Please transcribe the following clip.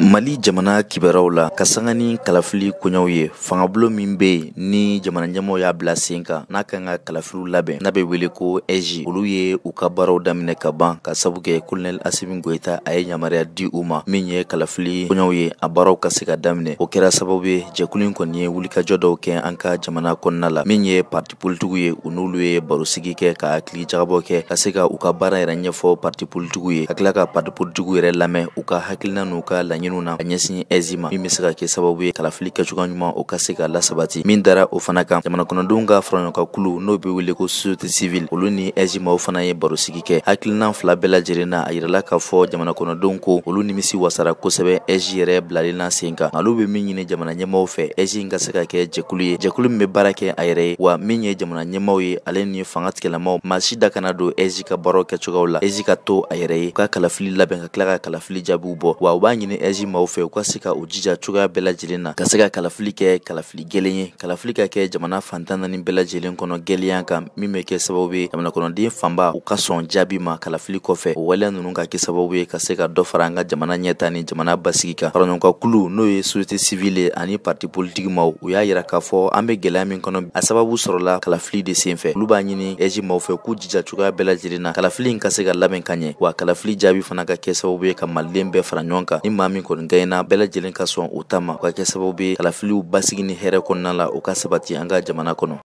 mali jamana kibaruyaw la ka ni kalafili koɲɛw ye fangabolo min be yen ni jamana ɲɛmaw y'a bila sen kan n'a kan ka kalafiliw labɛn n'a be wele ko ɛzi olu ye u ka baaraw daminɛ ka ban ka sabu kɛ kolonɛl asimi goyita a ye ɲamariya di u ma min ye kalafili koɲɛw ye a baaraw ka se ka daminɛ o kɛra sababu ye jɛkulu ɲi kɔni ye jɔ dɔw kɛ an ka jamana kɔnɔna la min ye parti politigiw ye u n'olu ye barosigi kɛ ka hakili jagabɔ kɛ ka se ka u ka baara yɛrɛ ɲɛfɔ parti politigiw ye ka ka parti politigiw yɛrɛ lamɛn u ka hakilina n'u ka laɲini laɲiniw na ka ɲɛsin ɛzi ma min be se ka kɛ sababu ye kalafili kɛcogoya ɲuman o ka se ka lasabati min dara o fana kan jamana kɔnɔdenw ka faraɲɔgɔnka kulu n'o be wele ko société civil olu ni ɛzi maw fana ye barosigi kɛ hakilinan fila bɛɛ lajɛlen na a yirala k'a fɔ jamana kɔnɔdenw ko olu nimisi wasara kosɛbɛ ɛzi yɛrɛ bilalen na sen kan alu be min ɲini jamana ɲɛmaw fɛ ɛzi ka se ka kɛ jɛkulu ye jɛkulu min be baara kɛ a yɛrɛ ye wa min ye jamana ɲɛmaw ye ale ni fanga tigɛlamaw masi da kana don ɛzi ka baaraw kɛcogaw la ɛzi ka to a yɛrɛ ye u ka kalafili labɛn ka tila ka kalafili jaabiw bɔ wa u b'a ɲini ɛzi sinji maw fɛ u ka se ka u jija cogoya bɛɛ lajɛlen na ka se ka kalafili kɛ kalafili gwɛlɛn ye kalafili ka kɛ jamana fantan nani bɛɛ lajɛlen kɔnɔ gwɛlɛya kan min bɛ kɛ sababu ye jamana kɔnɔden fanba u ka sɔn jaabi ma kalafili kɔfɛ o waleya nunu ka kɛ sababu ye ka se ka dɔ fara an ka jamana ɲɛta ni jamana basigi kan faraɲɔgɔnka kulu n'o ye société civile ani parti politiki maw u y'a yira k'a fɔ an be gwɛlɛya min kɔnɔ a sababu sɔrɔla kalafili de sen fɛ olu b'a ɲini ɛji maw fɛ k'u jija cogoya bɛɛ lajɛlen na kalafili ka se ka labɛn ka ɲɛ wa kalafili jaabi fana ka kɛ sababu ye ka maliden bɛɛ fara ɲɔgɔn kan ni maa min kɔni gɛɲɛna bɛɛ lajɛlen ka sɔn u ta ma o ka kɛ sababu be kalafiliw basigi ni hɛrɛ kɔnɔna la u ka sabati an ka jamana kɔnɔ